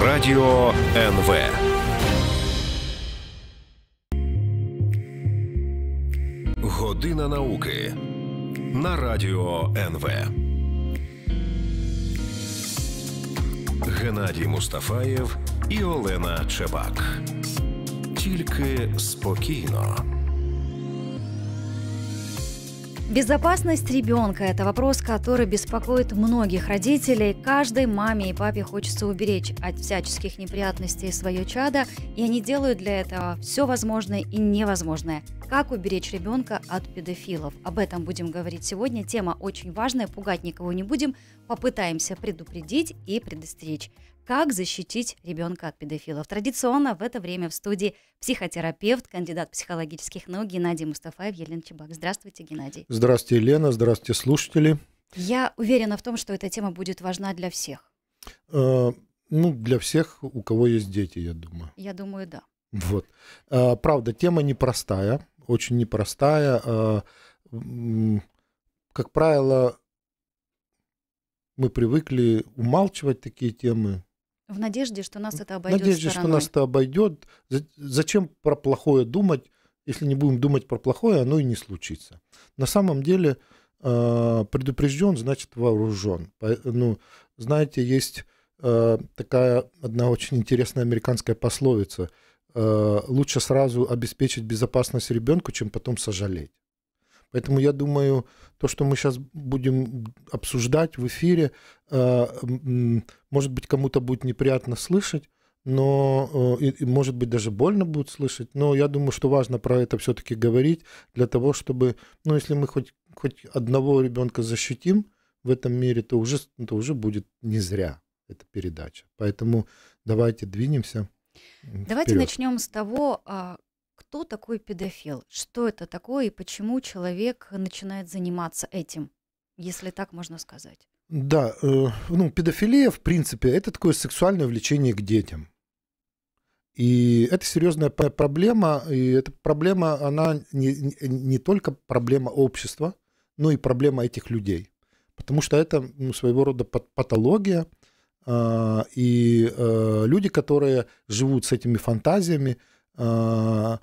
Радіо НВ. Година науки на Радіо НВ. Геннадій Мустафаєв і Олена Чебак. Тільки спокійно. Безопасность ребенка – это вопрос, который беспокоит многих родителей. Каждой маме и папе хочется уберечь от всяческих неприятностей свое чадо, и они делают для этого все возможное и невозможное. Как уберечь ребенка от педофилов? Об этом будем говорить сегодня. Тема очень важная, пугать никого не будем. Попытаемся предупредить и предостеречь. Как защитить ребенка от педофилов? Традиционно в это время в студии психотерапевт, кандидат психологических наук Геннадий Мустафаев, Елена Чебак. Здравствуйте, Геннадий. Здравствуйте, Елена. Здравствуйте, слушатели. Я уверена в том, что эта тема будет важна для всех. Э, ну, для всех, у кого есть дети, я думаю. Я думаю, да. Вот. Э, правда, тема непростая, очень непростая. Э, как правило, мы привыкли умалчивать такие темы, в надежде, что нас это обойдет. В надежде, стороной. что нас это обойдет. Зачем про плохое думать, если не будем думать про плохое, оно и не случится. На самом деле э, предупрежден, значит вооружен. Ну, знаете, есть э, такая одна очень интересная американская пословица. Э, Лучше сразу обеспечить безопасность ребенку, чем потом сожалеть. Поэтому я думаю, то, что мы сейчас будем обсуждать в эфире, э, может быть, кому-то будет неприятно слышать, но, э, и, может быть, даже больно будет слышать, но я думаю, что важно про это все-таки говорить для того, чтобы, ну, если мы хоть, хоть одного ребенка защитим в этом мире, то уже, то уже будет не зря эта передача. Поэтому давайте двинемся. Давайте вперед. начнем с того, а, кто такой педофил, что это такое и почему человек начинает заниматься этим, если так можно сказать. Да, э, ну, педофилия, в принципе, это такое сексуальное влечение к детям. И это серьезная проблема, и эта проблема, она не, не только проблема общества, но и проблема этих людей. Потому что это ну, своего рода патология, э, и э, люди, которые живут с этими фантазиями, э,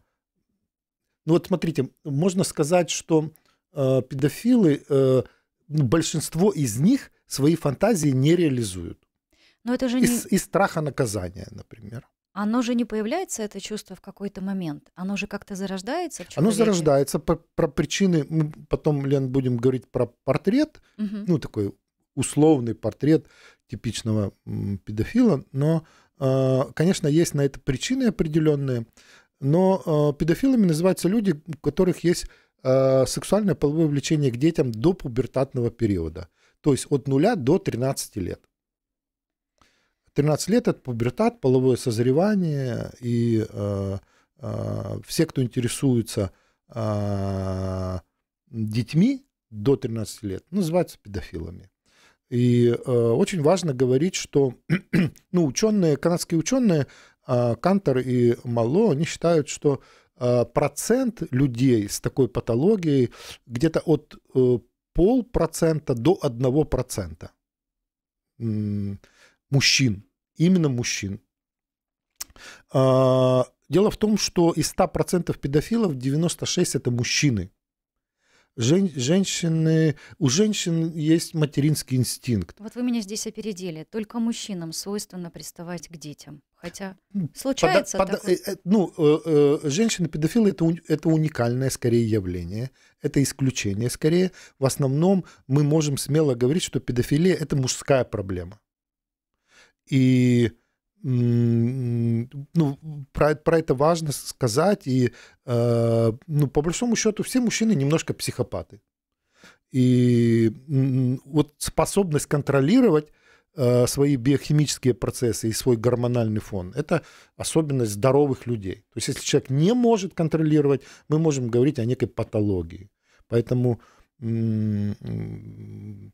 ну вот смотрите, можно сказать, что э, педофилы, э, большинство из них свои фантазии не реализуют. Но это же не... из, из страха наказания, например. Оно же не появляется, это чувство, в какой-то момент. Оно же как-то зарождается. Оно зарождается. По, про причины мы потом, Лен, будем говорить про портрет. Угу. Ну, такой условный портрет типичного педофила. Но, э, конечно, есть на это причины определенные. Но э, педофилами называются люди, у которых есть э, сексуальное половое влечение к детям до пубертатного периода. То есть от 0 до 13 лет. 13 лет – это пубертат, половое созревание. И э, э, все, кто интересуется э, детьми до 13 лет, называются педофилами. И э, очень важно говорить, что ну, ученые, канадские ученые – а, Кантер и Мало, они считают, что а, процент людей с такой патологией где-то от э, полпроцента до одного процента мужчин, именно мужчин. А, дело в том, что из 100% педофилов 96% это мужчины. Жен, женщины, у женщин есть материнский инстинкт. Вот вы меня здесь опередили. Только мужчинам свойственно приставать к детям. Хотя ну, случается пода, пода, такой... Э, э, ну, э, э, женщины-педофилы это, это уникальное скорее явление, это исключение скорее. В основном мы можем смело говорить, что педофилия это мужская проблема. И ну, про, про это важно сказать. И э, ну, по большому счету все мужчины немножко психопаты. И вот способность контролировать Э, свои биохимические процессы и свой гормональный фон. Это особенность здоровых людей. То есть если человек не может контролировать, мы можем говорить о некой патологии. Поэтому и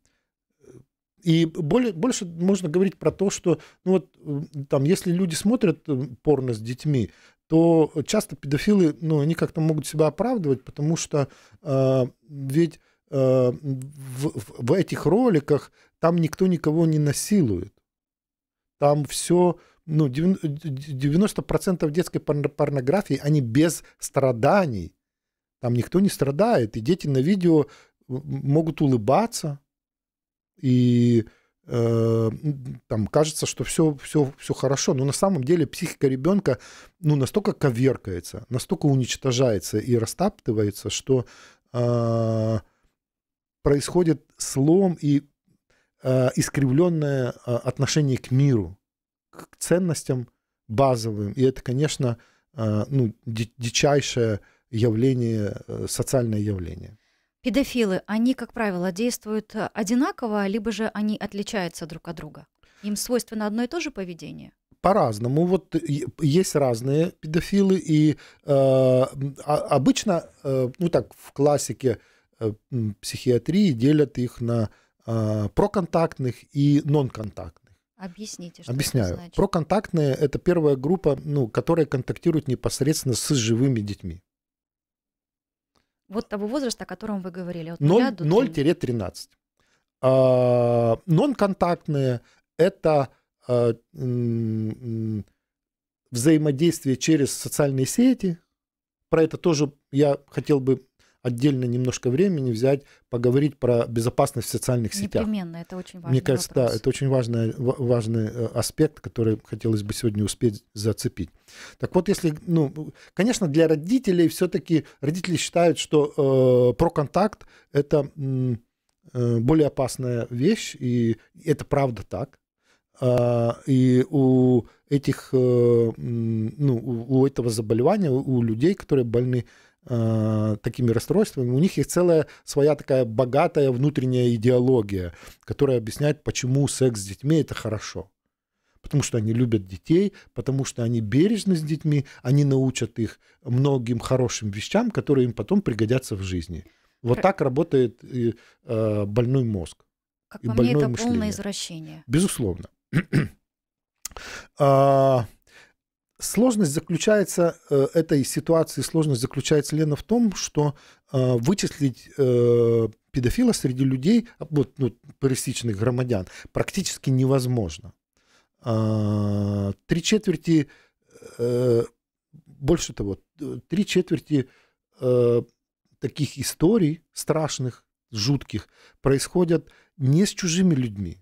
более, больше можно говорить про то, что ну вот, там, если люди смотрят э, порно с детьми, то часто педофилы, ну, они как-то могут себя оправдывать, потому что э, ведь Э, в, в этих роликах там никто никого не насилует. Там все, ну, 90% детской порнографии, они без страданий. Там никто не страдает. И дети на видео э, могут улыбаться. И э, там кажется, что все, все, все хорошо. Но на самом деле психика ребенка ну, настолько коверкается, настолько уничтожается и растаптывается, что э, происходит слом и э, искривленное э, отношение к миру, к ценностям базовым. И это, конечно, э, ну, дичайшее явление, э, социальное явление. Педофилы, они, как правило, действуют одинаково, либо же они отличаются друг от друга? Им свойственно одно и то же поведение? По-разному. Вот есть разные педофилы, и э, а, обычно, э, ну так, в классике – Э, психиатрии делят их на а, проконтактных и нонконтактных. Объясните, что Объясняю. это значит. Проконтактные – это первая группа, ну, которая контактирует непосредственно с живыми детьми. Вот того возраста, о котором вы говорили. От 0-13. А, нонконтактные – это а, м, взаимодействие через социальные сети. Про это тоже я хотел бы отдельно немножко времени взять, поговорить про безопасность в социальных сетях. Непременно, это очень важно. Мне кажется, вопрос. да, это очень важный, важный э, аспект, который хотелось бы сегодня успеть зацепить. Так вот, если, ну, конечно, для родителей все-таки родители считают, что э, проконтакт это э, более опасная вещь, и это правда так. А, и у этих, э, ну, у этого заболевания, у людей, которые больны Э, такими расстройствами, у них есть целая своя такая богатая внутренняя идеология, которая объясняет, почему секс с детьми это хорошо. Потому что они любят детей, потому что они бережны с детьми, они научат их многим хорошим вещам, которые им потом пригодятся в жизни. Вот так работает и, э, больной мозг. Как и по мне, это мышление. полное извращение. Безусловно. а, Сложность заключается э, этой ситуации, сложность заключается, Лена, в том, что э, вычислить э, педофила среди людей, вот, ну, паристичных громадян, практически невозможно. А, три четверти, больше того, три четверти таких историй страшных, жутких, происходят не с чужими людьми,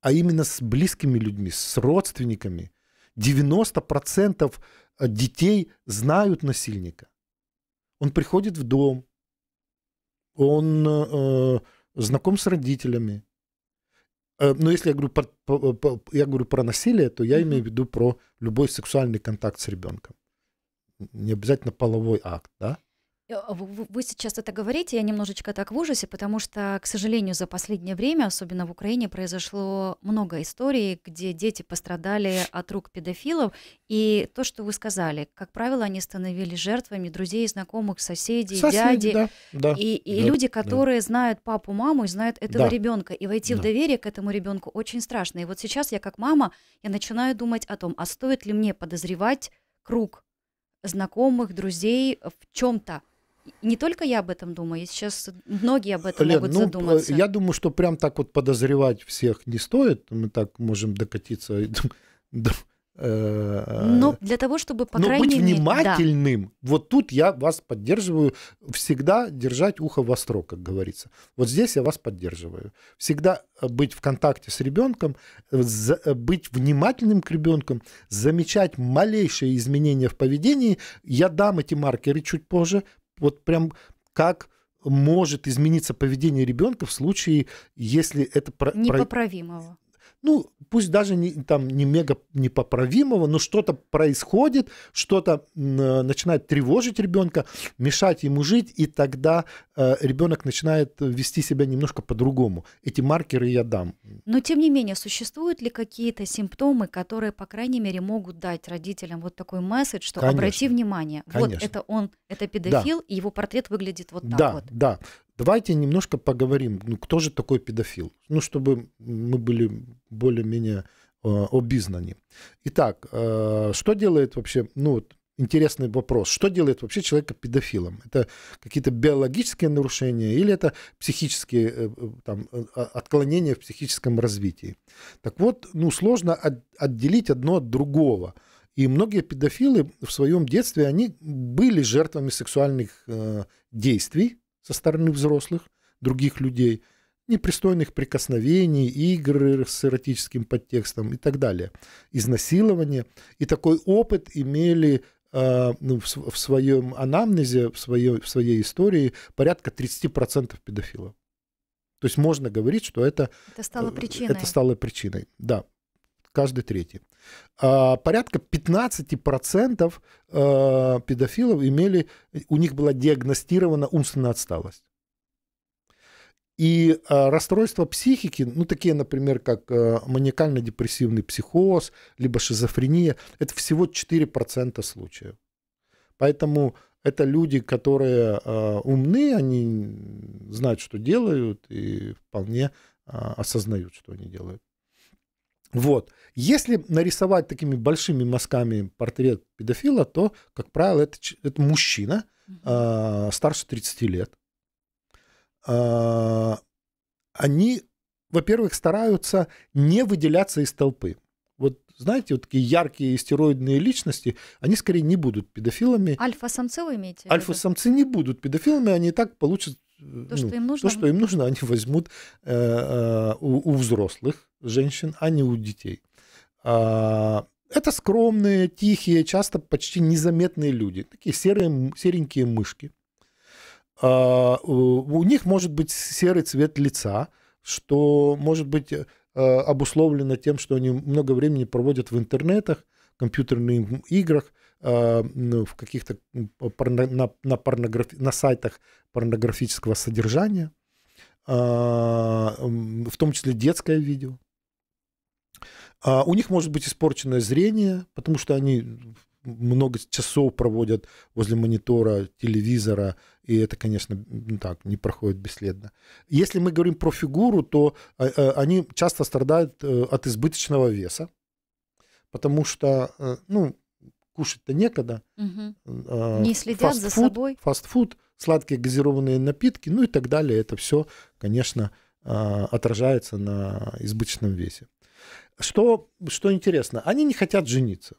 а именно с близкими людьми, с родственниками – 90% э, детей знают насильника. Он приходит в дом, он э, э, знаком с родителями. Э, но если я говорю, про, по, по, я говорю про насилие, то я имею в виду про любой сексуальный контакт с ребенком. Не обязательно половой акт, да? Э, а вы сейчас это говорите, я немножечко так в ужасе, потому что, к сожалению, за последнее время, особенно в Украине, произошло много историй, где дети пострадали от рук педофилов. И то, что вы сказали, как правило, они становились жертвами друзей, знакомых, соседей, Соседи, дяди. Да, и и да, люди, которые да. знают папу, маму и знают этого да. ребенка. И войти да. в доверие к этому ребенку очень страшно. И вот сейчас я, как мама, я начинаю думать о том, а стоит ли мне подозревать круг знакомых, друзей в чем-то, не только я об этом думаю, сейчас многие об этом Лен, могут ну, задуматься. Я думаю, что прям так вот подозревать всех не стоит. Мы так можем докатиться э, но э, для того, чтобы, по Но крайней быть внимательным, мере, да. вот тут я вас поддерживаю, всегда держать ухо востро, как говорится. Вот здесь я вас поддерживаю. Всегда э, быть в контакте с ребенком, быть внимательным к ребенку, замечать малейшие изменения в поведении. Я дам эти маркеры чуть позже, вот прям как может измениться поведение ребенка в случае, если это... Непоправимого ну, пусть даже не, там не мега непоправимого, но что-то происходит, что-то э, начинает тревожить ребенка, мешать ему жить, и тогда э, ребенок начинает вести себя немножко по-другому. Эти маркеры я дам. Но тем не менее, существуют ли какие-то симптомы, которые, по крайней мере, могут дать родителям вот такой месседж, что Конечно. обрати внимание, вот это он, это педофил, да. и его портрет выглядит вот так да, вот. Да, Давайте немножко поговорим, ну, кто же такой педофил, ну, чтобы мы были более-менее э, обизнаны. Итак, э, что делает вообще, ну, вот, интересный вопрос, что делает вообще человека педофилом? Это какие-то биологические нарушения или это психические, э, э там, э, а, отклонения в психическом развитии? Так вот, ну, сложно от, отделить одно от другого. И многие педофилы в своем детстве, они были жертвами сексуальных э, действий, со стороны взрослых, других людей, непристойных прикосновений, игры с эротическим подтекстом и так далее, изнасилование И такой опыт имели э, ну, в, в своем анамнезе, в своей, в своей истории порядка 30% педофилов. То есть можно говорить, что это, это, стало э, причиной. это стало причиной. Да, каждый третий. А, порядка 15% э, педофилов имели, у них была диагностирована умственная отсталость. И а, расстройства психики, ну такие, например, как э, маниакально-депрессивный психоз, либо шизофрения, это всего 4% случаев. Поэтому это люди, которые э, умны, они знают, что делают, и вполне а, осознают, что они делают. Вот. Если нарисовать такими большими мазками портрет педофила, то, как правило, это, это мужчина э, старше 30 лет. Э, они, во-первых, стараются не выделяться из толпы. Вот знаете, вот такие яркие истероидные личности, они скорее не будут педофилами. Альфа-самцы вы имеете? Альфа-самцы не будут педофилами, они и так получат то, ну, что им нужно, то, что им нужно они возьмут э, э, у, у взрослых женщин, а не у детей. А, это скромные, тихие, часто почти незаметные люди, такие серые, серенькие мышки. А, у них может быть серый цвет лица, что может быть э, обусловлено тем, что они много времени проводят в интернетах, компьютерных играх, Э, ну, в каких-то на, на, порнограф, на сайтах порнографического содержания, э, в том числе детское видео. А у них может быть испорченное зрение, потому что они много часов проводят возле монитора, телевизора, и это, конечно, так, не проходит бесследно. Если мы говорим про фигуру, то э, они часто страдают от избыточного веса, потому что, ну, кушать-то некогда. Угу. Не а, следят фастфуд, за собой. Фастфуд, сладкие газированные напитки, ну и так далее. Это все, конечно, а, отражается на избыточном весе. Что, что интересно, они не хотят жениться.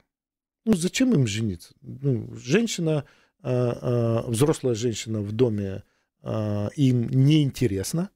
Ну, зачем им жениться? Ну, женщина, а, взрослая женщина в доме им неинтересна.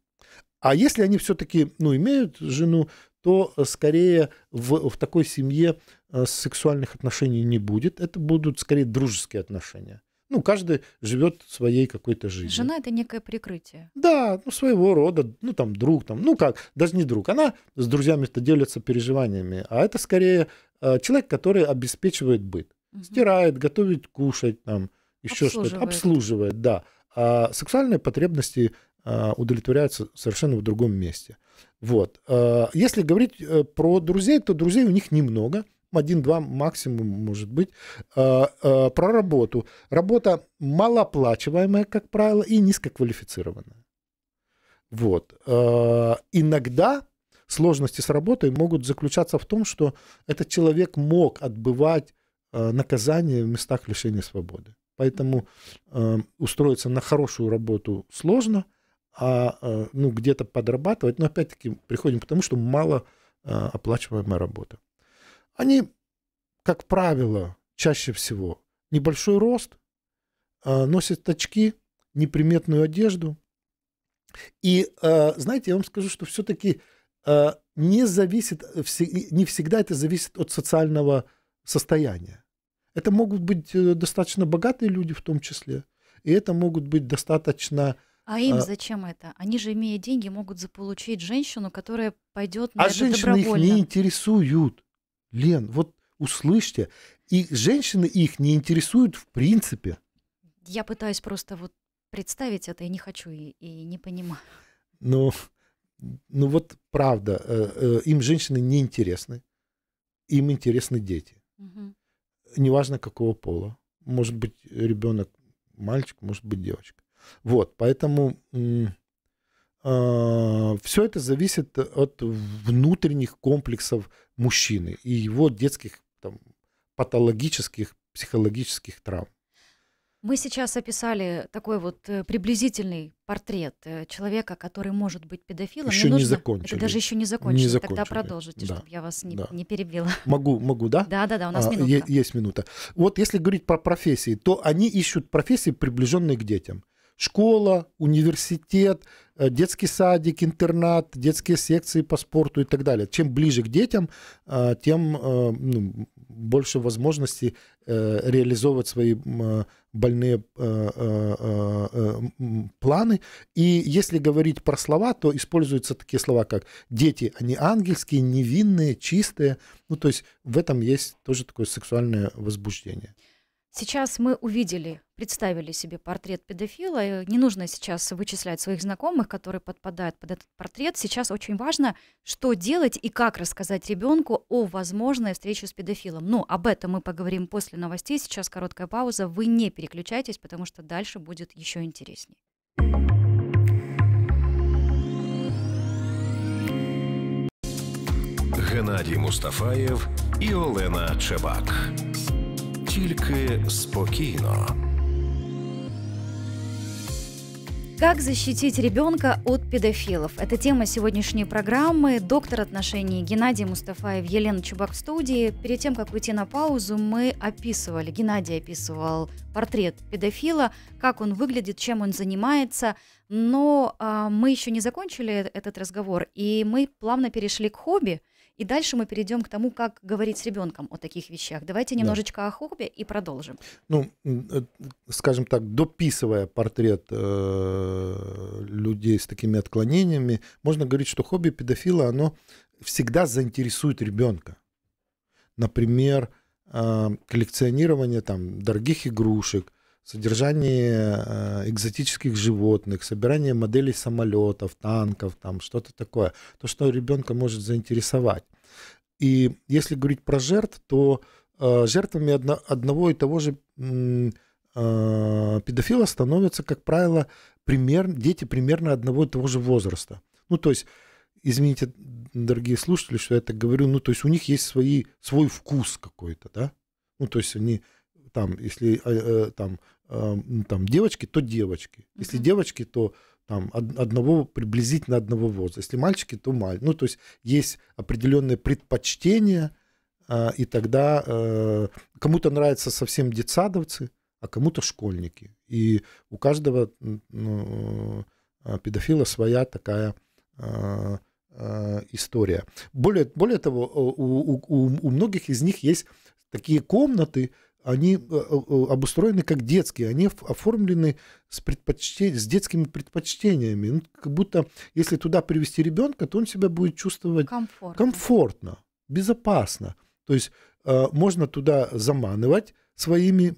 А если они все-таки ну, имеют жену, то э, скорее в, в такой семье э, сексуальных отношений не будет. Это будут скорее дружеские отношения. Ну, каждый живет своей какой-то жизнью. Жена это некое прикрытие. Да, ну, своего рода, ну, там, друг, там, ну, как, даже не друг. Она с друзьями-то делится переживаниями, а это скорее э, человек, который обеспечивает быт. Угу. Стирает, готовит, кушать, там, еще что-то. Обслуживает, да. А сексуальные потребности а, удовлетворяются совершенно в другом месте. Вот. А, если говорить э, про друзей, то друзей у них немного. Один-два максимум, может быть. А, про работу. Работа малооплачиваемая, как правило, и низкоквалифицированная. Вот. Иногда сложности с работой могут заключаться в том, что этот человек мог отбывать наказание в местах лишения свободы. Поэтому э, устроиться на хорошую работу сложно – а э, ну, где-то подрабатывать. Но опять-таки приходим к тому, что мало э, оплачиваемая работа. Они, как правило, чаще всего небольшой рост, э, носят очки, неприметную одежду. И, знаете, я вам скажу, что все-таки не зависит, не всегда это зависит от социального состояния. Это могут быть достаточно богатые люди в том числе, и это могут быть достаточно э, а им а, зачем это? Они же, имея деньги, могут заполучить женщину, которая пойдет а на а это женщины добровольно. их не интересуют. Лен, вот услышьте. И женщины их не интересуют в принципе. Я пытаюсь просто вот представить это и не хочу, и, и не понимаю. Ну, ну вот правда, э, э, им женщины не интересны. Им интересны дети. Угу. Неважно какого пола. Может быть ребенок мальчик, может быть девочка. Вот, поэтому а, все это зависит от внутренних комплексов мужчины и его детских там, патологических, психологических травм. Мы сейчас описали такой вот э, приблизительный портрет э, человека, который может быть педофилом. Еще нужно... не закончили. Это даже еще не закончили. Не закончили. Тогда продолжите, да. чтобы я вас не, да. не перебила. Могу, могу, да? Да, да, да, у нас а, минута. Есть минута. Вот если говорить про профессии, то они ищут профессии, приближенные к детям школа, университет, э, детский садик, интернат, детские секции по спорту и так далее. Чем ближе к детям, э, тем э, ну, больше возможностей реализовывать свои больные планы. И если говорить про слова, то используются такие слова, как дети, они ангельские, невинные, чистые. Ну, то есть в этом есть тоже такое сексуальное возбуждение. Сейчас мы увидели, представили себе портрет педофила. Э, не нужно сейчас вычислять своих знакомых, которые подпадают под этот портрет. Сейчас очень важно, что делать и как рассказать ребенку о возможной встрече с педофилом. Но ну, об этом мы поговорим после новостей. Сейчас короткая пауза. Вы не переключайтесь, потому что дальше будет еще интереснее. Геннадий Мустафаев и Олена Чебак тільки спокійно. Как защитить ребенка от педофилов? Это тема сегодняшней программы. Доктор отношений Геннадий Мустафаев, Елена Чубак в студии. Перед тем, как уйти на паузу, мы описывали, Геннадий описывал портрет педофила, как он выглядит, чем он занимается. Но а, мы еще не закончили этот разговор, и мы плавно перешли к хобби – и дальше мы перейдем к тому, как говорить с ребенком о таких вещах. Давайте немножечко да. о хобби и продолжим. Ну, э, скажем так, дописывая портрет э, людей с такими отклонениями, можно говорить, что хобби педофила, оно всегда заинтересует ребенка. Например, э, коллекционирование там дорогих игрушек – содержание э, экзотических животных, собирание моделей самолетов, танков, там что-то такое. То, что ребенка может заинтересовать. И если говорить про жертв, то э, жертвами одного и того же э, педофила становятся, как правило, пример, дети примерно одного и того же возраста. Ну, то есть, извините, дорогие слушатели, что я так говорю, ну, то есть у них есть свои, свой вкус какой-то, да? Ну, то есть они там, если там там девочки, то девочки. Если девочки, то там одного приблизительно одного возраста. Если мальчики, то маль. Ну, то есть есть определенные предпочтения, а, и тогда э, кому-то нравятся совсем детсадовцы, а кому-то школьники. И у каждого ну, а, педофила своя такая а, история. Более, более того, э, у, у, у многих из них есть такие комнаты, они э, э, обустроены как детские, они оформлены с, предпочтен... с детскими предпочтениями. Ну, как будто если туда привести ребенка, то он себя будет чувствовать комфортно, комфортно безопасно. То есть э, можно туда заманывать своими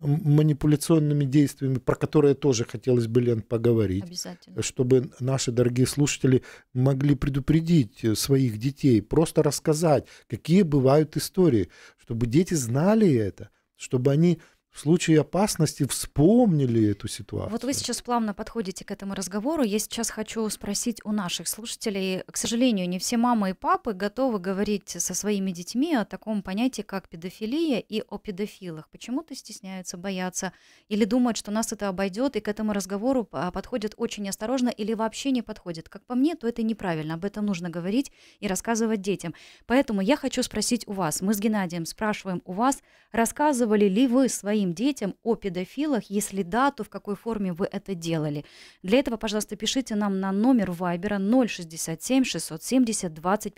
манипуляционными действиями, про которые тоже хотелось бы, Лен, поговорить. Обязательно. Чтобы наши дорогие слушатели могли предупредить э, своих детей, просто рассказать, какие бывают истории, чтобы дети знали это, чтобы они в случае опасности вспомнили эту ситуацию. Вот вы сейчас плавно подходите к этому разговору. Я сейчас хочу спросить у наших слушателей. К сожалению, не все мамы и папы готовы говорить со своими детьми о таком понятии, как педофилия и о педофилах. Почему-то стесняются, боятся или думают, что нас это обойдет, и к этому разговору а, подходят очень осторожно или вообще не подходят. Как по мне, то это неправильно. Об этом нужно говорить и рассказывать детям. Поэтому я хочу спросить у вас. Мы с Геннадием спрашиваем у вас, рассказывали ли вы свои своим детям о педофилах? Если да, то в какой форме вы это делали? Для этого, пожалуйста, пишите нам на номер Вайбера 067 670 20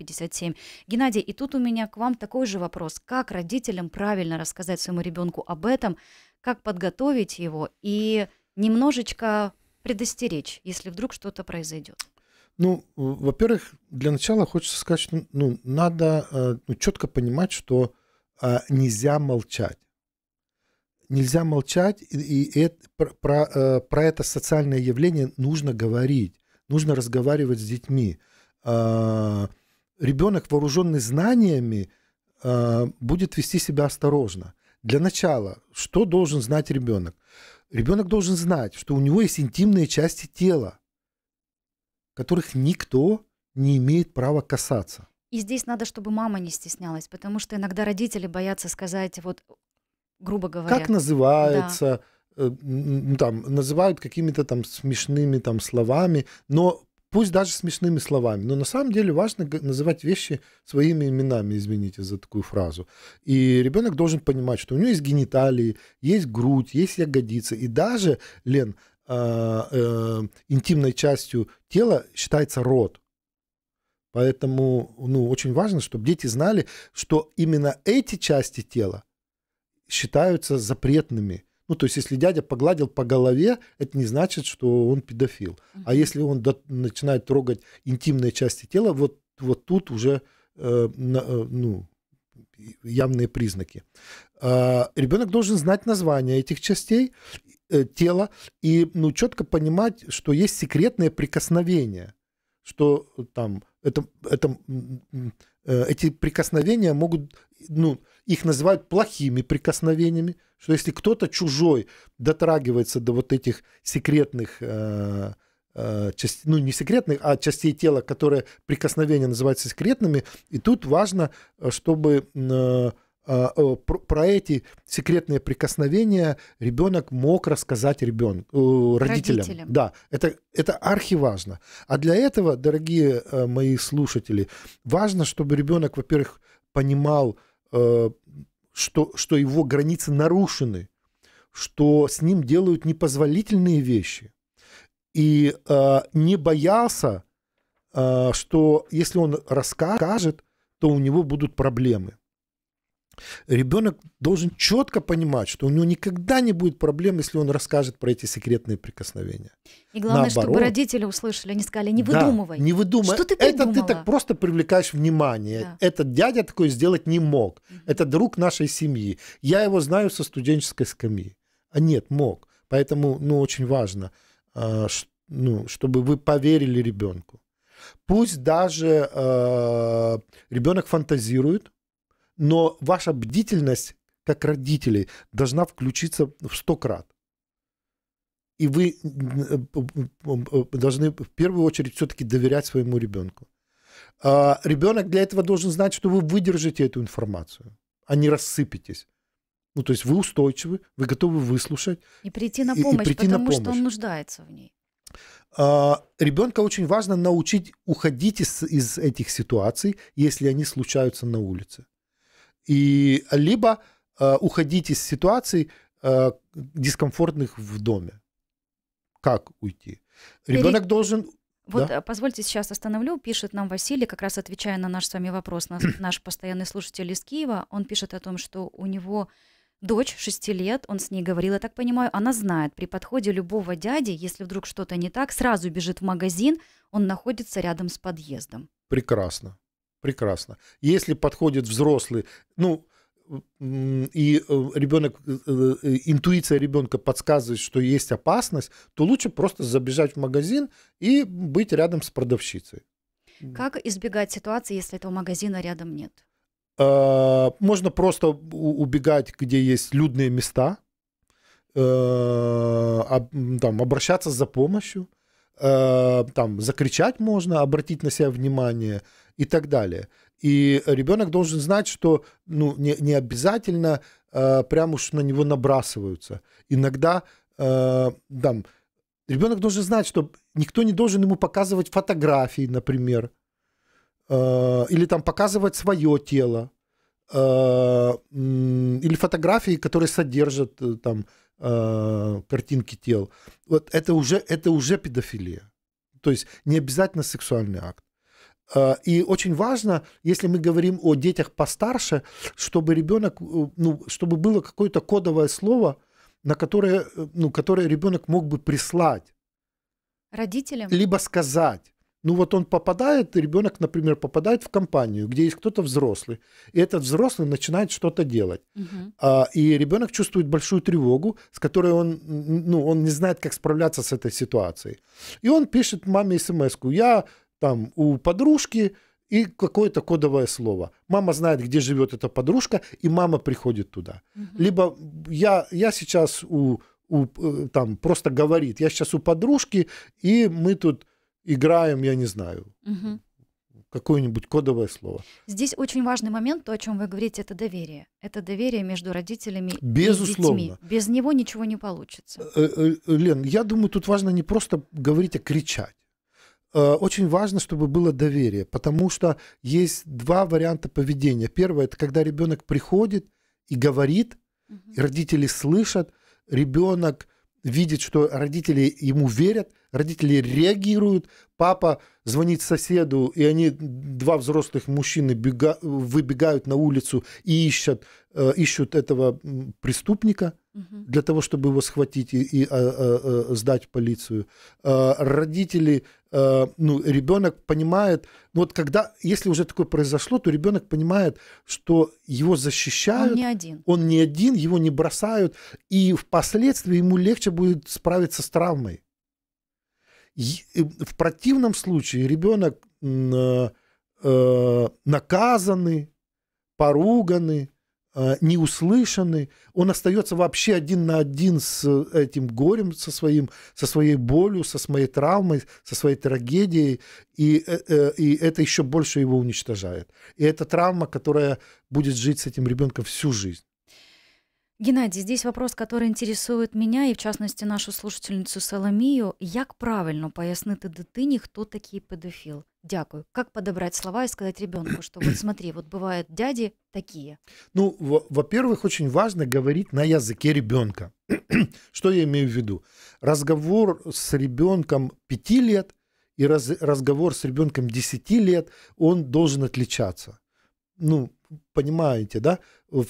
Геннадий, и тут у меня к вам такой же вопрос. Как родителям правильно рассказать своему ребенку об этом? Как подготовить его и немножечко предостеречь, если вдруг что-то произойдет? Ну, во-первых, для начала хочется сказать, что ну, надо э, ну, четко понимать, что а, нельзя молчать нельзя молчать, и, и это, про, э, про это социальное явление нужно говорить, нужно разговаривать с детьми. А, ребенок, вооруженный знаниями, а, будет вести себя осторожно. Для начала, что должен знать ребенок? Ребенок должен знать, что у него есть интимные части тела, которых никто не имеет права касаться. И здесь надо, чтобы мама не стеснялась, потому что иногда родители боятся сказать, вот грубо говоря. Как называется, да. Э, там, называют какими-то там смешными там словами, но пусть даже смешными словами, но на самом деле важно называть вещи своими именами, извините за такую фразу. И ребенок должен понимать, что у него есть гениталии, есть грудь, есть ягодицы, и даже, Лен, э, э, интимной частью тела считается рот. Поэтому ну, очень важно, чтобы дети знали, что именно эти части тела считаются запретными. Ну, то есть, если дядя погладил по голове, это не значит, что он педофил. А если он до, начинает трогать интимные части тела, вот, вот тут уже э, на, э, ну, явные признаки. Э, а, ребенок должен знать название этих частей э, тела и ну, четко понимать, что есть секретные прикосновения, что э, там это, это, э, эти прикосновения могут, ну, их называют плохими прикосновениями, что если кто-то чужой дотрагивается до вот этих секретных, э, э ну не секретных, а частей тела, которые прикосновения называются секретными, и тут важно, э, чтобы а, про эти секретные прикосновения ребенок мог рассказать ребенку э, родителям. родителям. Да, это, это архиважно. А для этого, дорогие э, мои слушатели, важно, чтобы ребенок, во-первых, понимал, э, что, что его границы нарушены, что с ним делают непозволительные вещи. И не боялся, что если он расскажет, то у него будут проблемы. Ребенок должен четко понимать, что у него никогда не будет проблем, если он расскажет про эти секретные прикосновения. И главное, Наоборот, чтобы родители услышали, они сказали, не выдумывай. Да, не выдумывай. Что ты придумала? Это ты так просто привлекаешь внимание. Да. Этот дядя такой сделать не мог. Угу. Это друг нашей семьи. Я его знаю со студенческой скамьи. А нет, мог. Поэтому, ну, очень важно, а, ну, чтобы вы поверили ребенку. Пусть даже э, а, ребенок фантазирует, но ваша бдительность, как родителей, должна включиться в сто крат. И вы э, должны в первую очередь все-таки доверять своему ребенку. А, ребенок для этого должен знать, что вы выдержите эту информацию, а не рассыпетесь. Ну, то есть вы устойчивы, вы готовы выслушать. И прийти на помощь, и, и прийти потому на помощь. что он нуждается в ней. А, ребенка очень важно научить уходить из, из этих ситуаций, если они случаются на улице. И либо э, уходить из ситуаций э, дискомфортных в доме. Как уйти? Ребенок Пере... должен вот да? Э, позвольте сейчас остановлю. Пишет нам Василий, как раз отвечая на наш с вами вопрос, наш, наш постоянный слушатель из Киева. Он пишет о том, что у него дочь 6 лет, он с ней говорил, я так понимаю, она знает, при подходе любого дяди, если вдруг что-то не так, сразу бежит в магазин, он находится рядом с подъездом. Прекрасно прекрасно. Если подходит взрослый, ну, и э, ребенок, э, э, интуиция ребенка подсказывает, что есть опасность, то лучше просто забежать в магазин и быть рядом с продавщицей. Как избегать ситуации, если этого магазина рядом нет? А, можно просто убегать, где есть людные места, там, обращаться за помощью. Э, там закричать можно, обратить на себя внимание и так далее. И ребенок должен знать, что ну, не, не обязательно э, прям уж на него набрасываются. Иногда э, там, ребенок должен знать, что никто не должен ему показывать фотографии, например, э, или там показывать свое тело. Э, или фотографии, которые содержат э, там э, картинки тел. Вот это уже, это уже педофилия. То есть не обязательно сексуальный акт. И очень важно, если мы говорим о детях постарше, чтобы ребенок, ну, чтобы было какое-то кодовое слово, на которое, ну, которое ребенок мог бы прислать. Родителям? Либо сказать. Ну вот он попадает, ребенок, например, попадает в компанию, где есть кто-то взрослый, и этот взрослый начинает что-то делать. Угу. А, и ребенок чувствует большую тревогу, с которой он, ну, он не знает, как справляться с этой ситуацией. И он пишет маме смс Я там у подружки, и какое-то кодовое слово. Мама знает, где живет эта подружка, и мама приходит туда. Угу. Либо я, я сейчас у, у, э, там просто говорит, я сейчас у подружки, и мы тут играем, я не знаю, угу. какое-нибудь кодовое слово. Здесь очень важный момент, то, о чем вы говорите, это доверие. Это доверие между родителями Безусловно. и детьми. Без него ничего не получится. Э, э, э, Лен, я думаю, тут важно не просто говорить, а кричать очень важно, чтобы было доверие, потому что есть два варианта поведения. Первое – это когда ребенок приходит и говорит, угу. и родители слышат, ребенок видит, что родители ему верят, родители реагируют, папа звонит соседу, и они, два взрослых мужчины, бега, выбегают на улицу и ищут, э, ищут этого преступника для того, чтобы его схватить и, и э, э, э сдать в полицию. Э, родители, э, ну, ребенок понимает, ну, вот когда, если уже такое произошло, то ребенок понимает, что его защищают. Он не один. Он не один, его не бросают, и впоследствии ему легче будет справиться с травмой. Э, в противном случае ребенок э, э, наказанный поруганный не услышанный он остается вообще один на один с этим горем, со, своим, со своей болью, со своей травмой, со своей трагедией, и, и это еще больше его уничтожает. И это травма, которая будет жить с этим ребенком всю жизнь. Геннадий, здесь вопрос, который интересует меня и, в частности, нашу слушательницу Соломію. Як правильно пояснить дитині, кто такие педофил? Дякую. Как подобрать слова и сказать ребенку, что вот смотри, вот бывают дяди такие? Ну, во-первых, очень важно говорить на языке ребенка. что я имею в виду? Разговор с ребенком 5 лет и раз, разговор с ребенком 10 лет, он должен отличаться ну, понимаете, да, в,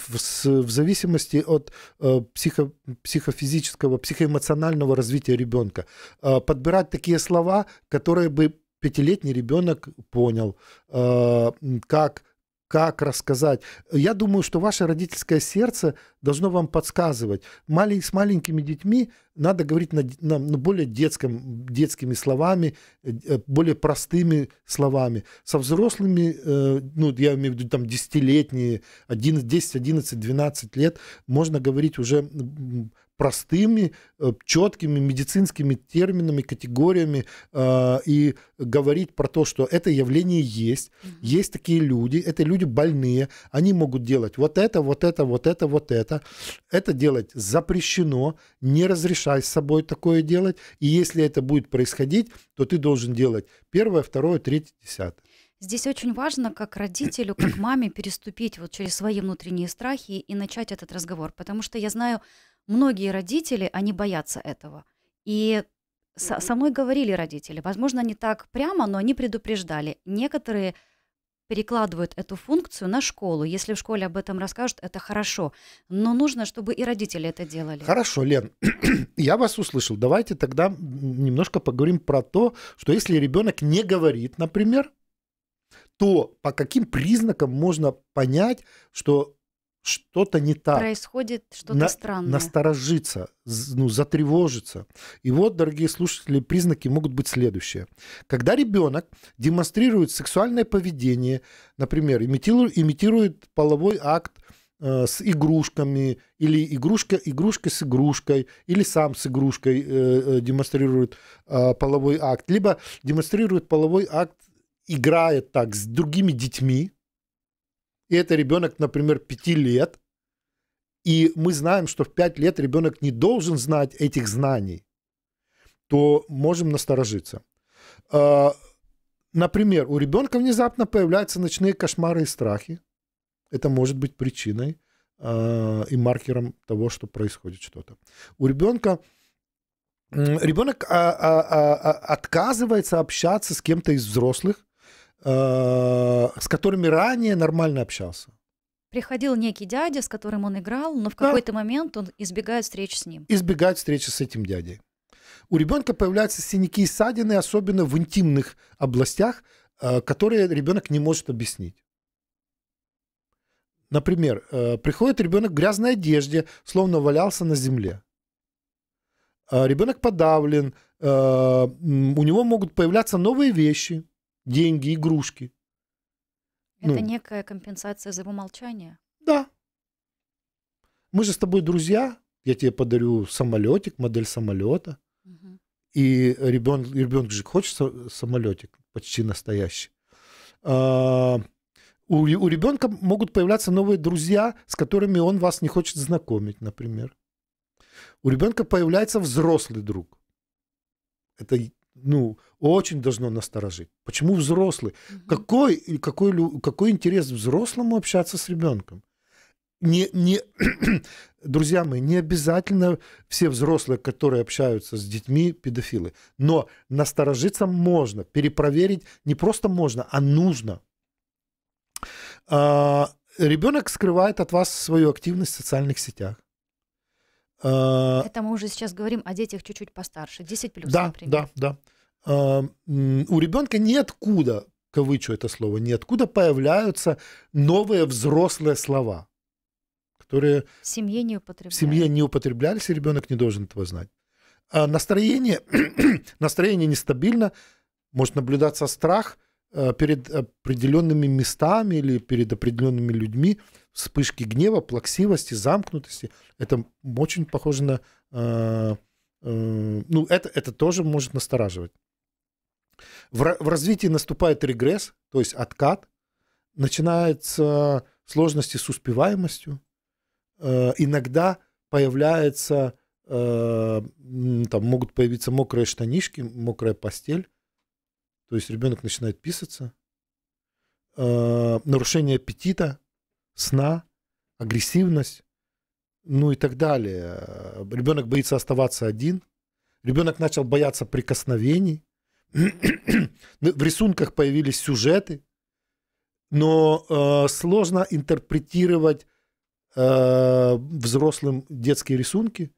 в зависимости от э, психо, психофизического, психоэмоционального развития ребенка, э, подбирать такие слова, которые бы пятилетний ребенок понял, э, как как рассказать. Я думаю, что ваше родительское сердце должно вам подсказывать. Малень, с маленькими детьми надо говорить на, на, на более детском, детскими словами, э, э, более простыми словами. Со взрослыми, э, ну, я имею в виду там десятилетние, 11, 10, 11, 12 лет, можно говорить уже простыми, э, четкими медицинскими терминами, категориями э, и говорить про то, что это явление есть, есть такие люди, это люди больные, они могут делать вот это, вот это, вот это, вот это. Это делать запрещено, не разрешай с собой такое делать, и если это будет происходить, то ты должен делать первое, второе, третье, десятое. Здесь очень важно, как родителю, как маме переступить вот через свои внутренние страхи и начать этот разговор, потому что я знаю Многие родители, они боятся этого. И со, со мной говорили родители, возможно, не так прямо, но они предупреждали. Некоторые перекладывают эту функцию на школу. Если в школе об этом расскажут, это хорошо. Но нужно, чтобы и родители это делали. Хорошо, Лен, я вас услышал. Давайте тогда немножко поговорим про то, что если ребенок не говорит, например, то по каким признакам можно понять, что что-то не так. Происходит что-то на, странное. Насторожиться, ну, затревожиться. И вот, дорогие слушатели, признаки могут быть следующие. Когда ребенок демонстрирует сексуальное поведение, например, имитирует, имитирует половой акт э, с игрушками, или игрушка, игрушка с игрушкой, или сам с игрушкой э, э демонстрирует э, половой акт, либо демонстрирует половой акт, играя так с другими детьми, и это ребенок, например, 5 лет, и мы знаем, что в 5 лет ребенок не должен знать этих знаний, то можем насторожиться. А, например, у ребенка внезапно появляются ночные кошмары и страхи. Это может быть причиной а, и маркером того, что происходит что-то. У ребенка ребенок а, отказывается общаться с кем-то из взрослых, Э, с которыми ранее нормально общался. Приходил некий дядя, с которым он играл, но в какой-то момент он избегает встречи с ним. Избегает встречи с этим дядей. У ребенка появляются синяки и ссадины, особенно в интимных областях, э, которые ребенок не может объяснить. Например, э, приходит ребенок в грязной одежде, словно валялся на земле. ребенок подавлен, у него могут появляться новые вещи – деньги, игрушки. Это ну, некая компенсация за его молчание? Да. Мы же с тобой друзья. Я тебе подарю самолетик, модель самолета. Угу. И ребенок, ребенок же хочет самолетик почти настоящий. А, у, у ребенка могут появляться новые друзья, с которыми он вас не хочет знакомить, например. У ребенка появляется взрослый друг. Это ну, очень должно насторожить. Почему взрослый? Угу. Какой, какой, какой интерес взрослому общаться с ребенком? Не, не, друзья мои, не обязательно все взрослые, которые общаются с детьми, педофилы. Но насторожиться можно, перепроверить не просто можно, а нужно. А, ребенок скрывает от вас свою активность в социальных сетях. А, это мы уже сейчас говорим о детях чуть-чуть постарше, 10 плюс, да, например. Да, да. А, у ребенка ниоткуда, кавычу это слово, ниоткуда появляются новые взрослые слова, которые в семье не употреблялись. В семье не употреблялись, и ребенок не должен этого знать. А настроение, настроение нестабильно, может наблюдаться страх – Э, перед определенными местами или перед определенными людьми вспышки гнева, плаксивости, замкнутости. Это очень похоже на... Э, э, ну, это, это тоже может настораживать. В, в развитии наступает регресс, то есть откат. Начинаются сложности с успеваемостью. иногда появляется... там могут появиться мокрые штанишки, мокрая постель то есть ребенок начинает писаться, э, нарушение аппетита, сна, агрессивность, ну и так далее. Ребенок боится оставаться один. Ребенок начал бояться прикосновений. В рисунках появились сюжеты, но э, сложно интерпретировать э, взрослым детские рисунки.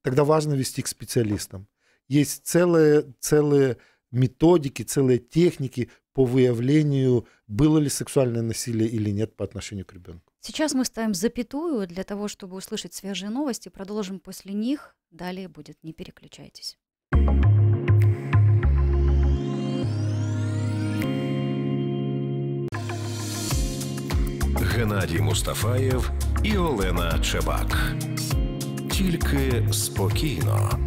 Тогда важно вести к специалистам. Есть целые, целые методики, целые техники по выявлению, было ли сексуальное насилие или нет по отношению к ребенку. Сейчас мы ставим запятую для того, чтобы услышать свежие новости. Продолжим после них. Далее будет. Не переключайтесь. Геннадій Мустафаєв і Олена Чебак. Тільки спокійно.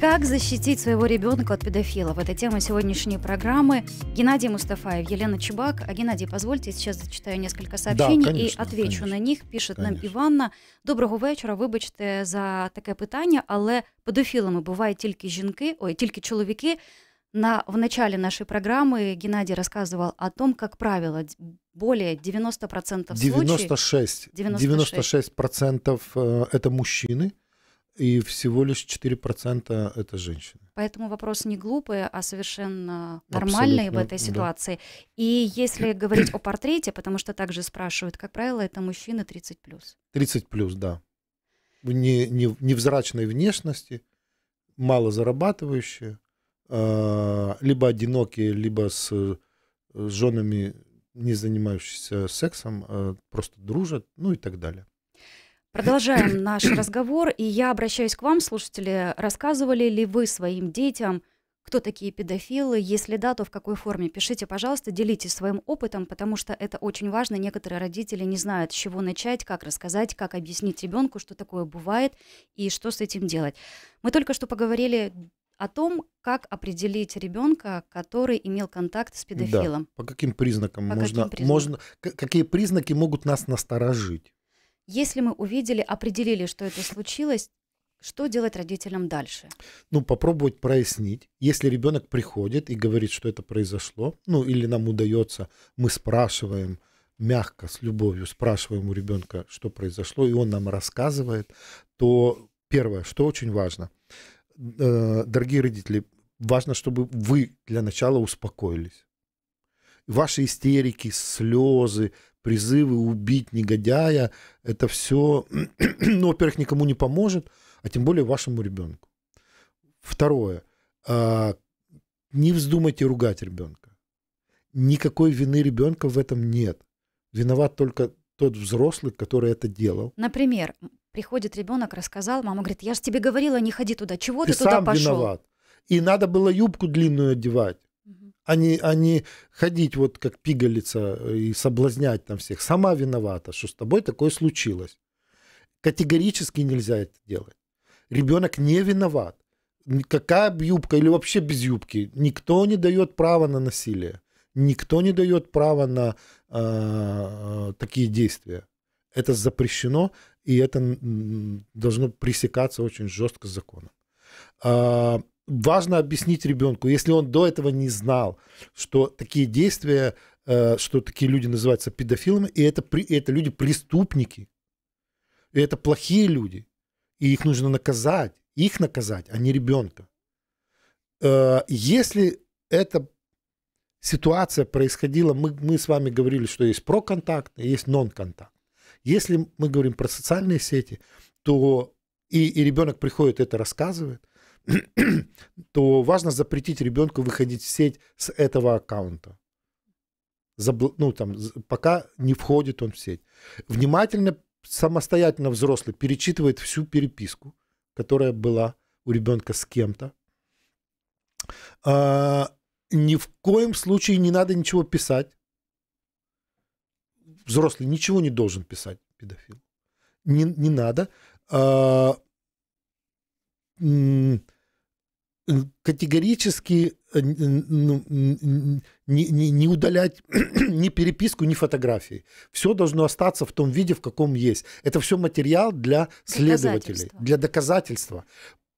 Как защитить своего ребенка от педофилов? Это тема сегодняшней программы. Геннадий Мустафаев, Елена Чебак. А, Геннадий, позвольте, сейчас зачитаю несколько сообщений да, конечно, и отвечу конечно. на них. Пишет конечно. нам Іванна. Доброго вечора. Вибачте за таке питання, але педофілами бувають тільки жінки, ой, тільки чоловіки. На, в начале нашей программы Геннадий рассказывал о том, как правило, более 90% случаев... 96, 96. 96% это мужчины, и всего лишь 4% это женщины. Поэтому вопрос не глупый, а совершенно нормальный Абсолютно, в этой ситуации. Да. И если говорить о портрете, потому что также спрашивают, как правило, это мужчины 30 плюс. 30 плюс, да. Не, не, невзрачной внешности, мало зарабатывающие, а, либо одинокие, либо с женами, не занимающиеся сексом, а просто дружат, ну и так далее. Продолжаем наш разговор, и я обращаюсь к вам, слушатели. Рассказывали ли вы своим детям, кто такие педофилы? Если да, то в какой форме? Пишите, пожалуйста, делитесь своим опытом, потому что это очень важно. Некоторые родители не знают, с чего начать, как рассказать, как объяснить ребенку, что такое бывает и что с этим делать. Мы только что поговорили о том, как определить ребенка, который имел контакт с педофилом. Да, по каким признакам по можно, каким признакам? можно, какие признаки могут нас насторожить? Если мы увидели, определили, что это случилось, что делать родителям дальше? Ну, попробовать прояснить. Если ребенок приходит и говорит, что это произошло, ну, или нам удается, мы спрашиваем мягко, с любовью, спрашиваем у ребенка, что произошло, и он нам рассказывает, то первое, что очень важно, э, дорогие родители, важно, чтобы вы для начала успокоились. Ваши истерики, слезы, призывы убить негодяя, это все, ну, во-первых, никому не поможет, а тем более вашему ребенку. Второе. А, не вздумайте ругать ребенка. Никакой вины ребенка в этом нет. Виноват только тот взрослый, который это делал. Например, приходит ребенок, рассказал, мама говорит, я же тебе говорила, не ходи туда, чего ты, ты сам туда пошел? Виноват. И надо было юбку длинную одевать а не, а не ходить вот как пигалица э, и соблазнять там всех. Сама виновата, что с тобой такое случилось. Категорически нельзя это делать. Ребенок не виноват. Какая юбка или вообще без юбки. Никто не дает права на насилие. Никто не дает права на э, такие действия. Это запрещено, и это должно пресекаться очень жестко законом. А, важно объяснить ребенку, если он до этого не знал, что такие действия, э, что такие люди называются педофилами, и это, и это люди преступники, и это плохие люди, и их нужно наказать, их наказать, а не ребенка. Э, если эта ситуация происходила, мы, мы с вами говорили, что есть проконтакт, есть нон-контакт. Если мы говорим про социальные сети, то и, и ребенок приходит, это рассказывает – то важно запретить ребенку выходить в сеть с этого аккаунта. Забл... Ну, там, пока не входит он в сеть. Внимательно, самостоятельно взрослый перечитывает всю переписку, которая была у ребенка с кем-то. А, ни в коем случае не надо ничего писать. Взрослый ничего не должен писать, педофил. Не, не надо. А, категорически э, ну, не, не, не удалять ни переписку, ни фотографии. Все должно остаться в том виде, в каком есть. Это все материал для следователей, для доказательства.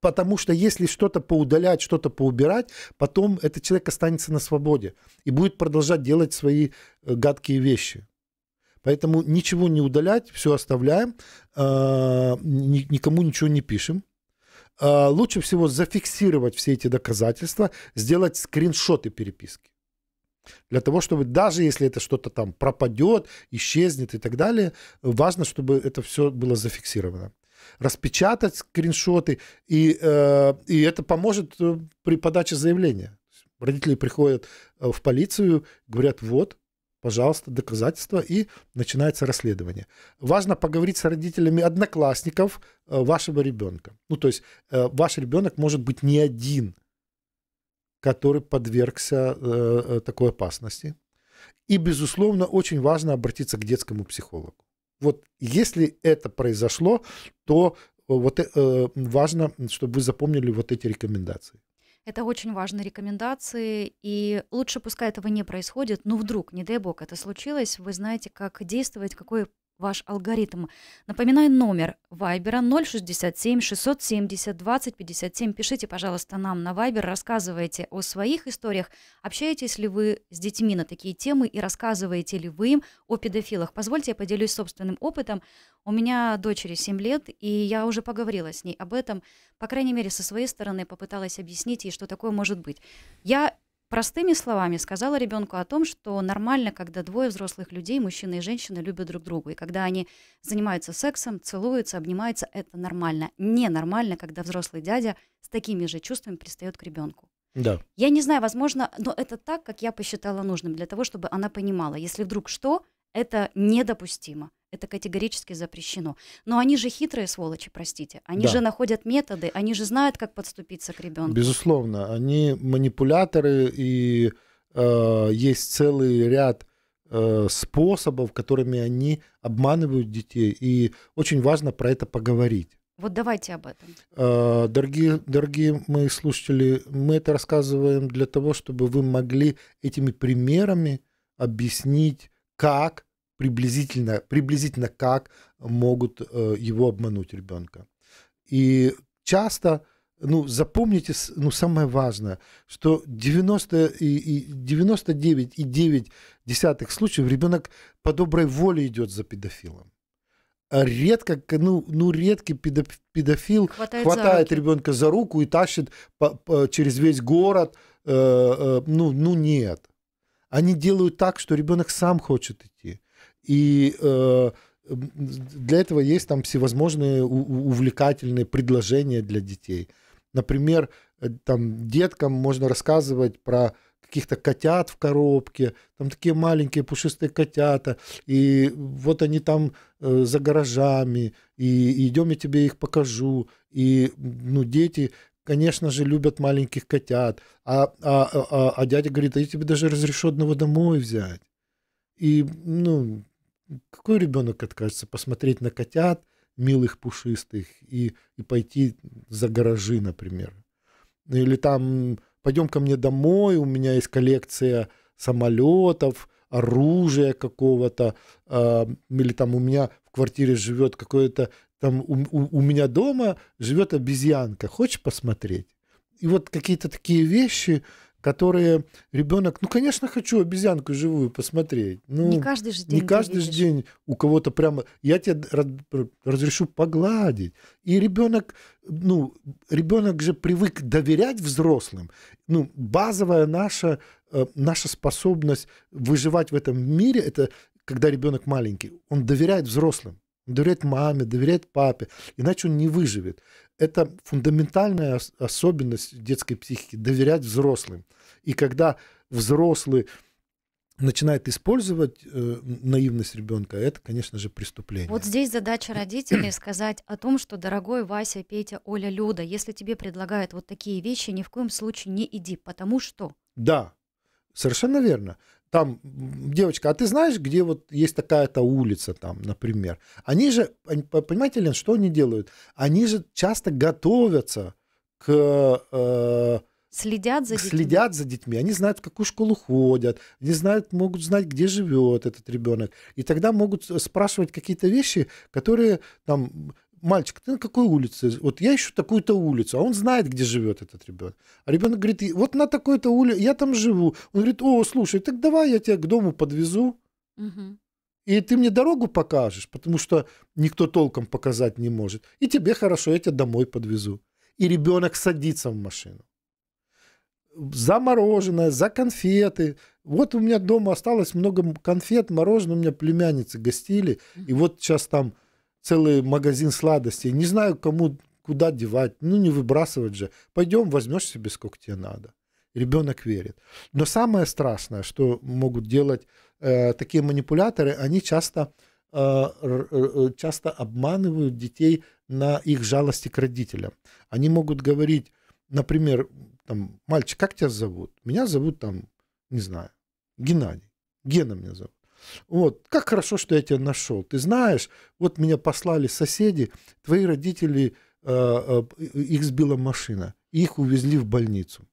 Потому что если что-то поудалять, что-то поубирать, потом этот человек останется на свободе и будет продолжать делать свои э, гадкие вещи. Поэтому ничего не удалять, все оставляем, а, никому ничего не пишем а, лучше всего зафиксировать все эти доказательства, сделать скриншоты переписки. Для того, чтобы даже если это что-то там пропадет, исчезнет и так далее, важно, чтобы это все было зафиксировано. Распечатать скриншоты, и, э, и это поможет э, при подаче заявления. Родители приходят э, в полицию, говорят, вот, пожалуйста, доказательства, и начинается расследование. Важно поговорить с родителями одноклассников э, вашего ребенка. Ну, то есть э, ваш ребенок может быть не один, который подвергся э, такой опасности. И, безусловно, очень важно обратиться к детскому психологу. Вот если это произошло, то вот, важно, чтобы вы запомнили вот эти рекомендации. Это очень важные рекомендации, и лучше пускай этого не происходит, но ну, вдруг, не дай бог, это случилось, вы знаете, как действовать, какой ваш алгоритм. Напоминаю номер Вайбера 067 670 20 57. Пишите, пожалуйста, нам на Вайбер, рассказывайте о своих историях, общаетесь ли вы с детьми на такие темы и рассказываете ли вы им о педофилах. Позвольте я поделюсь собственным опытом. У меня дочери 7 лет, и я уже поговорила с ней об этом. По крайней мере, со своей стороны попыталась объяснить ей, что такое может быть. Я Простыми словами сказала ребенку о том, что нормально, когда двое взрослых людей, мужчина и женщина, любят друг друга. И когда они занимаются сексом, целуются, обнимаются, это нормально. Ненормально, когда взрослый дядя с такими же чувствами пристает к ребенку. Да. Я не знаю, возможно, но это так, как я посчитала нужным, для того, чтобы она понимала, если вдруг что, это недопустимо. Это категорически запрещено. Но они же хитрые сволочи, простите. Они да. же находят методы, они же знают, как подступиться к ребенку. Безусловно, они манипуляторы, и э, есть целый ряд э, способов, которыми они обманывают детей. И очень важно про это поговорить. Вот давайте об этом. Э, дорогие, дорогие мои слушатели, мы это рассказываем для того, чтобы вы могли этими примерами объяснить как приблизительно, приблизительно как могут э, его обмануть ребенка. И часто, ну, запомните, ну, самое важное, что 90 и, и 99,9 случаев ребенок по доброй воле идет за педофилом. А редко, ну, ну редкий педофил хватает, хватает за ребенка за руку и тащит по, по, через весь город. Э, э, ну, ну нет. Они делают так, что ребенок сам хочет идти. И э, для этого есть там всевозможные увлекательные предложения для детей. Например, э, там деткам можно рассказывать про каких-то котят в коробке, там такие маленькие пушистые котята, и вот они там э, за гаражами, и, и идем я тебе их покажу, и ну дети конечно же, любят маленьких котят. А, а, а, а дядя говорит, а я тебе даже разрешу одного домой взять. И, ну, какой ребенок откажется посмотреть на котят, милых, пушистых, и, и пойти за гаражи, например. Или там, пойдем ко мне домой, у меня есть коллекция самолетов, оружия какого-то, а, или там у меня в квартире живет какое-то там у, у, у меня дома живет обезьянка, хочешь посмотреть? И вот какие-то такие вещи, которые ребенок, ну, конечно, хочу обезьянку живую посмотреть. Ну, не каждый же день. Не каждый же день у кого-то прямо, я тебе разрешу погладить. И ребенок, ну, ребенок же привык доверять взрослым. Ну, базовая наша, э, наша способность выживать в этом мире, это когда ребенок маленький, он доверяет взрослым доверять маме, доверять папе, иначе он не выживет. Это фундаментальная особенность детской психики – доверять взрослым. И когда взрослый начинает использовать э, наивность ребенка, это, конечно же, преступление. Вот здесь задача родителей сказать о том, что, дорогой Вася, Петя, Оля, Люда, если тебе предлагают вот такие вещи, ни в коем случае не иди, потому что... Да, совершенно верно там, девочка, а ты знаешь, где вот есть такая-то улица там, например? Они же, понимаете, Лен, что они делают? Они же часто готовятся к... Э, следят за детьми. Следят за детьми. Они знают, в какую школу ходят, они знают, могут знать, где живет этот ребенок. И тогда могут э, спрашивать какие-то вещи, которые там мальчик, ты на какой улице? Вот я ищу такую-то улицу, а он знает, где живет этот ребенок. А ребенок говорит, вот на такой-то улице, я там живу. Он говорит, о, слушай, так давай я тебя к дому подвезу. Угу. И ты мне дорогу покажешь, потому что никто толком показать не может. И тебе хорошо, я тебя домой подвезу. И ребенок садится в машину. За мороженое, за конфеты. Вот у меня дома осталось много конфет, мороженое. У меня племянницы гостили. И вот сейчас там целый магазин сладостей. Не знаю, кому куда девать, ну не выбрасывать же. Пойдем, возьмешь себе, сколько тебе надо. Ребенок верит. Но самое страшное, что могут делать э, такие манипуляторы, они часто, э, э, э часто обманывают детей на их жалости к родителям. Они могут говорить, например, там, мальчик, как тебя зовут? Меня зовут там, не знаю, Геннадий. Гена меня зовут. Вот, как хорошо, что я тебя нашел. Ты знаешь, вот меня послали соседи, твои родители, э, э их сбила машина, их увезли в больницу.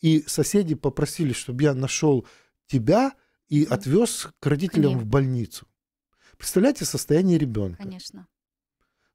И соседи попросили, чтобы я нашел тебя и отвез к родителям Конечно. в больницу. Представляете состояние ребенка? Конечно.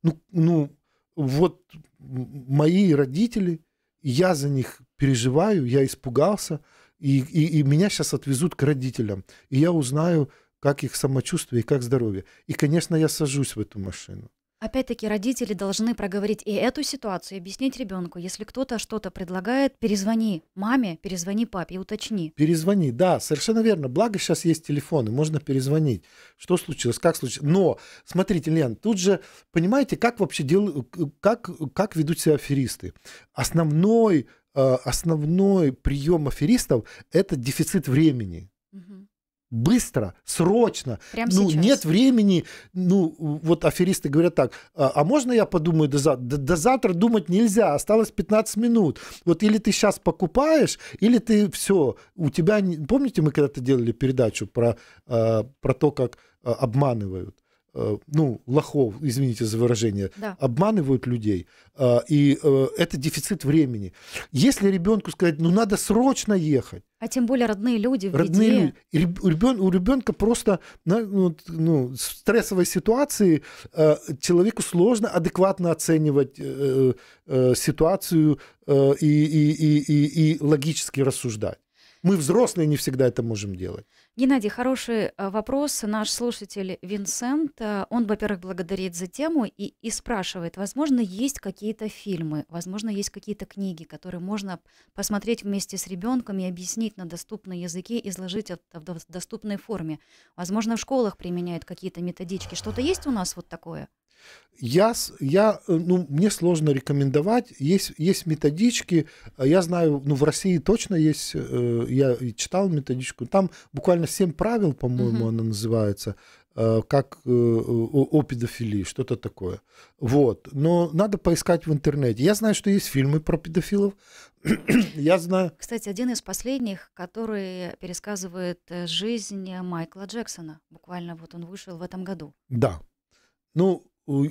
Ну, ну, вот мои родители, я за них переживаю, я испугался, и, и, и меня сейчас отвезут к родителям, и я узнаю, как их самочувствие и как здоровье. И, конечно, я сажусь в эту машину. Опять-таки, родители должны проговорить и эту ситуацию, и объяснить ребенку. Если кто-то что-то предлагает, перезвони маме, перезвони папе уточни. Перезвони, да, совершенно верно. Благо сейчас есть телефоны, можно перезвонить. Что случилось, как случилось. Но, смотрите, Лен, тут же, понимаете, как вообще делают, как, как ведут себя аферисты. Основной, э, основной прием аферистов – это дефицит времени. Угу быстро, срочно. Прямо ну, сейчас. нет времени. Ну, вот аферисты говорят так, а, а можно я подумаю до завтра? До, до завтра думать нельзя, осталось 15 минут. Вот или ты сейчас покупаешь, или ты все, у тебя... Помните, мы когда-то делали передачу про, а, про то, как а, обманывают? Э, ну, лохов, извините за выражение, да. обманывают людей. Э, и э, это дефицит времени. Если ребенку сказать, ну, надо срочно ехать. А тем более родные люди в родные беде. Люди. У, ребен, у ребенка просто ну, ну, в стрессовой ситуации человеку сложно адекватно оценивать ситуацию и, и, и, и, и логически рассуждать. Мы, взрослые, не всегда это можем делать. Геннадий, хороший э, вопрос. Наш слушатель Винсент, э, он, во-первых, благодарит за тему и, и спрашивает, возможно, есть какие-то фильмы, возможно, есть какие-то книги, которые можно посмотреть вместе с ребенком и объяснить на доступном языке, изложить это в доступной форме. Возможно, в школах применяют какие-то методички. Что-то есть у нас вот такое? я, я, э, ну, мне сложно рекомендовать. Есть, есть методички, я знаю, ну, в России точно есть, э, я читал методичку, там буквально 7 правил, по-моему, угу. она называется, э, как о, о педофилии, что-то такое. Вот, но надо поискать в интернете. Я знаю, что есть фильмы про педофилов, я знаю... Кстати, один из последних, который пересказывает жизнь Майкла Джексона, буквально вот он вышел в этом году. Да, ну,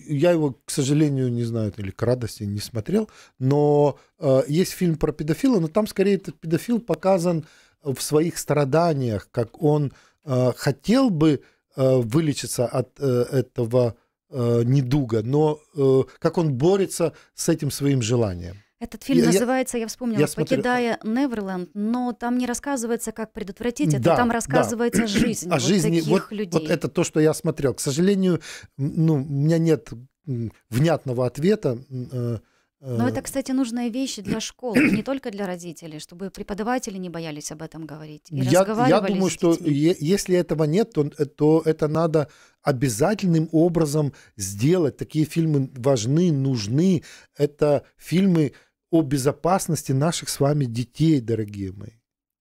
я его, к сожалению, не знаю, или к радости не смотрел, но э, есть фильм про педофила, но там скорее этот педофил показан в своих страданиях, как он э, хотел бы э, вылечиться от э, этого э, недуга, но э, как он борется с этим своим желанием. Этот фильм я, называется, я, я вспомнила, я «Покидая а Неверленд», но там не рассказывается, как предотвратить это, да, там рассказывается да. жизнь о вот жизни, таких вот, людей. Вот это то, что я смотрел. К сожалению, ну, у меня нет внятного ответа. Э, э. Но это, кстати, нужная вещь для школ, не только для родителей, чтобы преподаватели не боялись об этом говорить и я, разговаривали. Я думаю, что е- если этого нет, то, э, то это надо обязательным образом сделать. Такие фильмы важны, нужны. Это фильмы, о безопасности наших с вами детей, дорогие мои.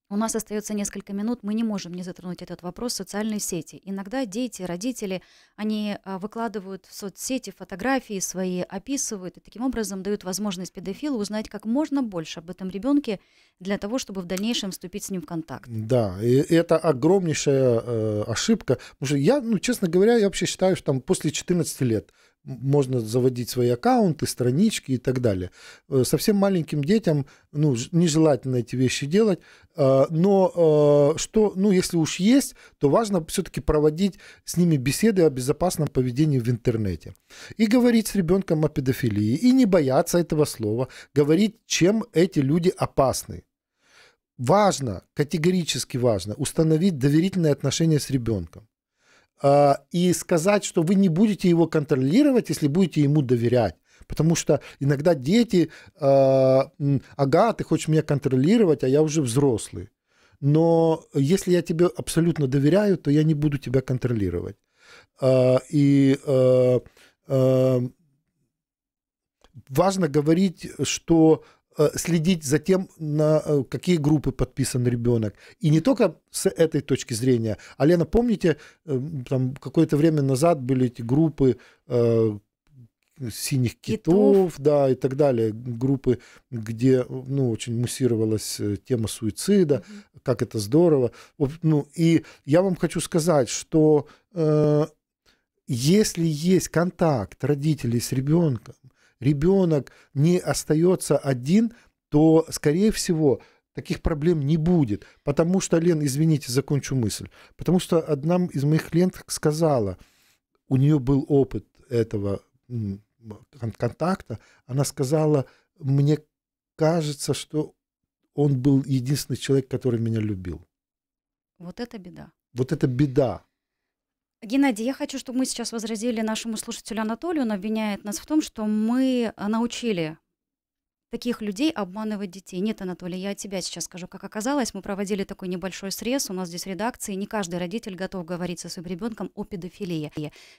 У нас остается несколько минут, мы не можем не затронуть этот вопрос социальной сети. Иногда дети, родители, они а, выкладывают в соцсети фотографии свои, описывают и таким образом дают возможность педофилу узнать как можно больше об этом ребенке для того, чтобы в дальнейшем вступить с ним в контакт. Да, и это огромнейшая э, ошибка. Потому что я, ну, честно говоря, я вообще считаю, что там после 14 лет можно заводить свои аккаунты, странички и так далее. Э, совсем маленьким детям ну, нежелательно эти вещи делать, э, но э, что, ну, если уж есть, то важно все-таки проводить с ними беседы о безопасном поведении в интернете. И говорить с ребенком о педофилии, и не бояться этого слова, говорить, чем эти люди опасны. Важно, категорически важно, установить доверительные отношения с ребенком. А, и сказать, что вы не будете его контролировать, если будете ему доверять. Потому что иногда дети, а, ага, ты хочешь меня контролировать, а я уже взрослый. Но если я тебе абсолютно доверяю, то я не буду тебя контролировать. А, и важно говорить, что Э, следить за тем, на э, какие группы подписан ребенок. И не только с этой точки зрения. А Лена, помните, э, там какое-то время назад были эти группы э, синих китов, китов, да, и так далее. Группы, где, ну, очень муссировалась тема суицида, mm-hmm. как это здорово. Ну, и я вам хочу сказать, что э, если есть контакт родителей с ребенком, ребенок не остается один, то, скорее всего, таких проблем не будет. Потому что, Лен, извините, закончу мысль. Потому что одна из моих лент сказала, у нее был опыт этого контакта, она сказала, мне кажется, что он был единственный человек, который меня любил. Вот это беда. Вот это беда. Геннадий, я хочу, чтобы мы сейчас возразили нашему слушателю Анатолию. Он обвиняет нас в том, что мы э, научили таких людей обманывать детей. Нет, Анатолий, я от тебя сейчас скажу, как оказалось. Мы проводили такой небольшой срез, у нас здесь редакции, не каждый родитель готов говорить со своим ребенком о педофилии.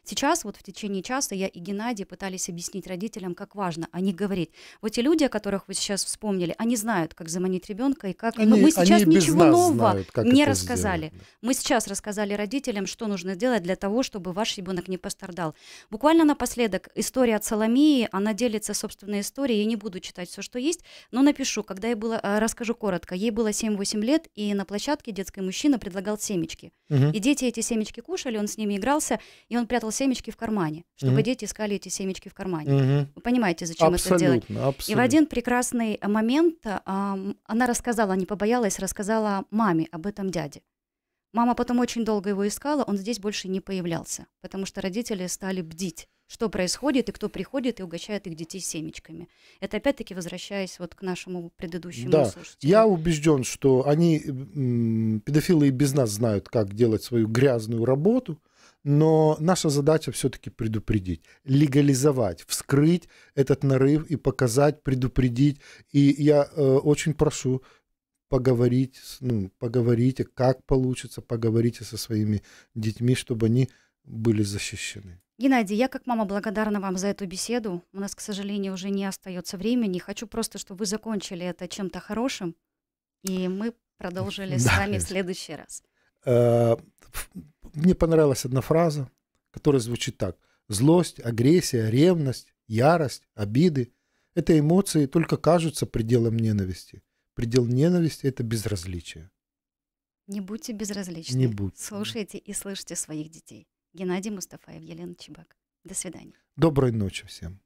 Сейчас, вот в течение часа, я и Геннадий пытались объяснить родителям, как важно о них говорить. Вот те люди, о которых вы сейчас вспомнили, они знают, как заманить ребенка и как... Ну, они, мы сейчас ничего нового знают, не рассказали. Сделать. Мы сейчас рассказали родителям, что нужно делать для того, чтобы ваш ребенок не пострадал. Буквально напоследок история от Соломии, она делится собственной историей, я не буду читать все, что есть, но напишу, когда я была, а, расскажу коротко. Ей было 7-8 лет, и на площадке детский мужчина предлагал семечки. Угу. И дети эти семечки кушали, он с ними игрался, и он прятал семечки в кармане, чтобы угу. дети искали эти семечки в кармане. Угу. Вы понимаете, зачем абсолютно, это делать? Абсолютно. И в один прекрасный а, момент а, она рассказала, не побоялась, рассказала маме об этом дяде. Мама потом очень долго его искала, он здесь больше не появлялся, потому что родители стали бдить что происходит и кто приходит и угощает их детей семечками. Это опять-таки возвращаясь вот к нашему предыдущему да, слушателю. Я убежден, что они, педофилы и без нас знают, как делать свою грязную работу, но наша задача все-таки предупредить, легализовать, вскрыть этот нарыв и показать, предупредить. И я э, очень прошу поговорить, ну, поговорите, как получится, поговорите со своими детьми, чтобы они были защищены. Геннадий, я как мама благодарна вам за эту беседу. У нас, к сожалению, уже не остается времени. Хочу просто, чтобы вы закончили это чем-то хорошим, и мы продолжили с вами в следующий раз. Э, мне понравилась одна фраза, которая звучит так. Злость, агрессия, ревность, ярость, обиды – это эмоции только кажутся пределом ненависти. Предел ненависти – это безразличие. Не будьте безразличны. Не будьте. Слушайте и слышите своих детей. Геннадий Мустафаев, Елена Чебак. До свидания. Доброй ночи всем.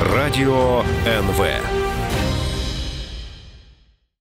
Радио НВ.